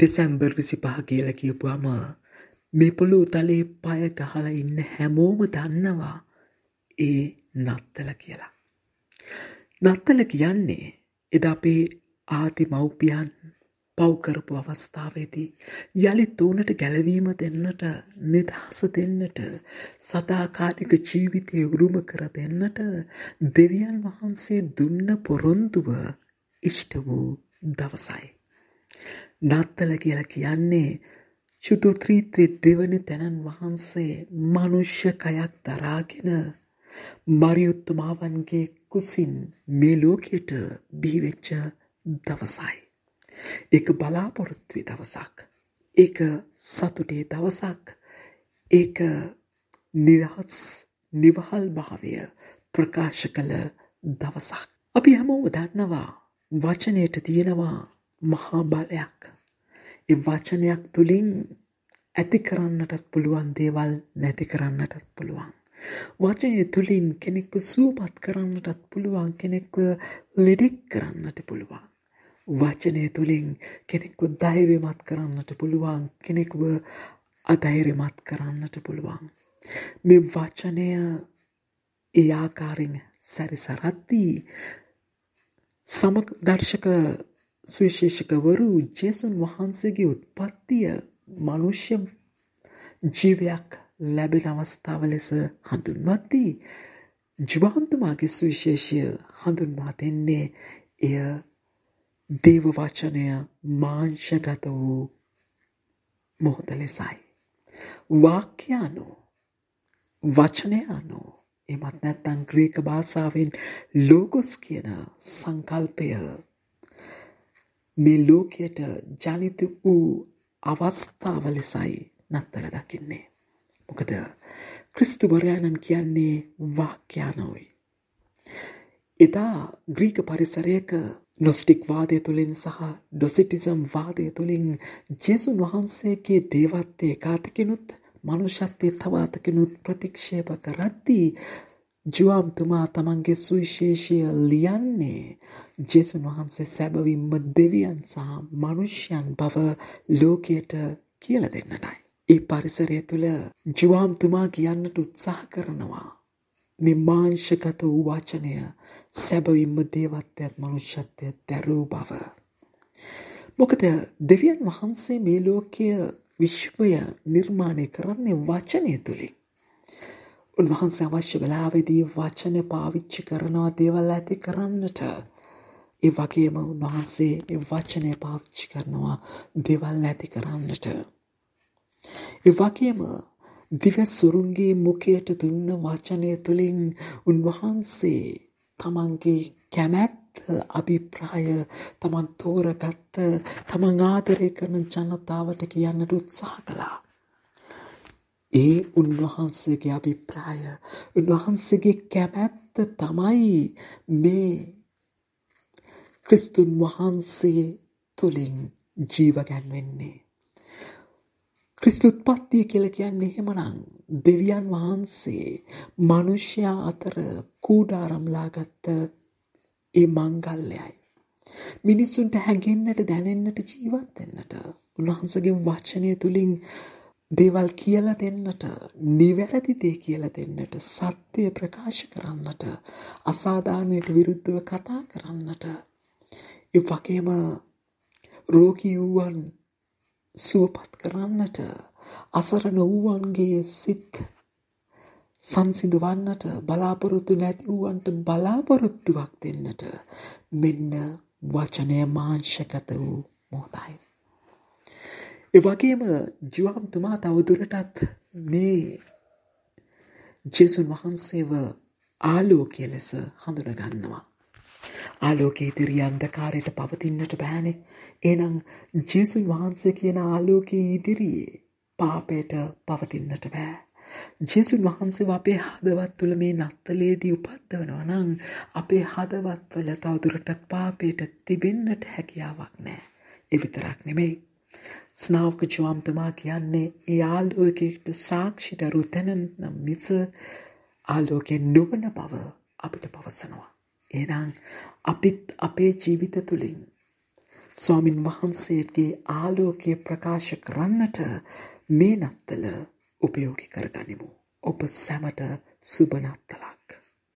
දෙසැම්බර් විසි පහ කියල කියපුවාම මේ පොළු තලේ පය ගහලා ඉන්න හැමෝම දන්නවා ඒ නත්තල කියලා. නත්තල කියන්නේ එදා අපේ ආති මව්පියන් පව්කරපු අවස්ථාවේදී යළි තූනට ගැලවීම දෙන්නට නිදහස දෙන්නට සදාකාලික ජීවිතය උරුම කර දෙන්නට දෙවියන් වහන්සේ දුන්න පොරොන්දුව ඉෂ්ට වූ දවසයි. නත්තල කියලා කියන්නේ චුතුත්‍රීත්‍රි දෙවනි තැනන් වහන්සේ මනුෂ්‍ය කයක් දරාගෙන මරියුත්තුමාවන්ගේ කුසින් මේ ලෝකයට බිහිවෙච්ච දවසයි. ඒක බලාපොරොත්තුවේ දවසක්. ඒක සතුටේ දවසක්. ඒක නිදහස් නිවහල් භාවය ප්‍රකාශ කළ දවසක්. අපි හැමෝම දන්නවා වචනයට තියෙනවා මහා බලයක්. ඒ වචනයක් තුළින් ඇති කරන්නටත් පුළුවන් දේවල් නැති කරන්නටත් පුළුවන්. වචනය තුළින් කෙනෙක්ව සූපත් කරන්නටත් පුළුවන් කෙනෙක්ව ලෙඩෙක් කරන්නට පුළුවන්. වචනය තුළින් කෙනෙක්ව දෛර්යමත් කරන්නට පුළුවන් කෙනෙක්ව අධෛර්යමත් කරන්නට පුළුවන්. මේ වචනය ඒ ආකාරයෙන් සැරිසරද්දී සමදර්ශක සුවිශේෂකවරු ජේසුන් වහන්සේගේ උත්පත්තිය මනුෂ්‍ය ජීවයක් ලැබෙන අවස්ථාව ලෙස හඳුන්වත්දී ජුවහන්තුමාගේ සුවිශේෂය හඳුන්වා දෙන්නේ එය දේව වචනය මාංශගත වූ මොහොත ලෙසයි. වාක්‍යානු වචනය අනු එමත් නැත්තං ග්‍රීක භාසාාවෙන් ලෝගොස් කියන සංකල්පය මේ ලෝකයට ජනිත වූ අවස්ථාව ලෙසයි නත්තල දකින්නේ. මොකද ක්‍රිස්තුවරයාණන් කියන්නේ වාක්‍යානොයි. එදා ග්‍රීක පරිසරයක නොස්ටික් වාදය තුළින් සහ ඩොසිටිසම් වාදය තුළින් ජෙසුන් වහන්සේගේ දේවත්වය කාතකෙනුත් මනුෂත්වය තවාතකෙනුත් ප්‍රතික්ෂේප කරද්දී ජුවම්තුමා තමන්ගේ සුවිශේෂය ලියන්නේ ජෙසුන් වහන්සේ සැබවින්ම දෙවියන් සහ මනුෂ්‍යයන් බව ලෝකයට කියල දෙන්නටයි. ඒ පරිසරය තුළ ජුවම්තුමා කියන්නට උත්සාහ කරනවා. නිර්මාංශගත වූ වචනය සැබවින්ම දේවත්වයත් මනුෂ්‍යත්වය දැරූ බව. මොකද දෙවියන් වහන්සේ මේ ලෝකය විශ්වය නිර්මාණය කරන්නේ වචනය තුළින්. උන්වහන්සේ අවශ්‍ය වෙලාවෙදී වචන පාවිච්චි කරනවා දේවල් ඇති කරන්නට. ඒ වගේම උන්වහන්සේ ඒ වචනය පාවිච්චි කරනවා දේවල් ඇති කරන්නට. ඒ වගේම දිව සුරුන්ගේ මුඛයට දුන්න වචනය තුළින් උන්වහන්සේ තමන්ගේ කැමැත්ත අභිප්‍රාය තමන් තෝරගත්ත තමන් ආදරය කරන ජනතාවට කියන්නට උත්සාහ කළා. ඒ උන්වහන්සේගේ අභිප්‍රාය උන්වහන්සේගේ කැමැත්ත තමයි මේ ක්‍රිස්තුන් වහන්සේ තුළින් ජීවගැන් වෙන්නේ. ක්‍රිස්තුත්පත්තිය කියල කියන්නේ හෙමනං දෙවියන් වහන්සේ මනුෂ්‍යයා අතර කූඩාරම්ලාගත්ත ඒ මංගල්ලයයි. මිනිස්සුන්ට හැගෙන්න්නට දැනෙන්නට ජීවත් දෙන්නට උන්වහන්සගේ වචනය තුළින් දේවල් කියල දෙන්නට නිවැරදි දේ කියල දෙන්නට සත්‍යය ප්‍රකාශ කරන්නට අසාධානයට විරුද්ධව කතා කරන්නට වගේම රෝගී වූවන් සුවපත් කරන්නට අසරණ වූවන්ගේ සිත් සංසිදුවන්නට බලාපොරොත්තු නැති වූවන්ට බලාපොරොත්තුවක් දෙන්නට මෙන්න වචනය මාංශකත වූ මොහොතයි. වගේම ජුවම්තුමා තවදුරටත් මේ ජෙසුන් වහන්සේව ආලෝකය ලෙස හඳුනගන්නවා. ආලෝකයේ ඉදිරි අන්ධකාරයට පවතින්නට බෑනේ. එහෙනම් ජේසුන් වහන්සේ කියන ආලෝකයේ ඉදිරියේ පාපයට පවතින්නට බෑ. ජේසුන් වහන්සේව අපේ හදවත් තුළ මේ නත්තලේදී උපද්දවනවා නම් අපේ හදවත්වල තවදුරටත් පාපයට තිබෙන්නට හැකියාවක් නෑ. ඒ විතරක් නෙමෙයි. Sınavgıcıvamdıma කියන්නේ ඒ ආලෝකයට සාක්ෂි දරුතනන මිස ආලෝකේ නොවන බව අපිට පවසනවා. එහෙනම් අපිත් අපේ ජීවිත තුළින් ස්වාමින් වහන්සේගේ ආලෝකය ප්‍රකාශ කරන්නට මේ නත්තල උපයෝගී කරගනිමු. ඔබ සැමට සුබ නත්තලක්.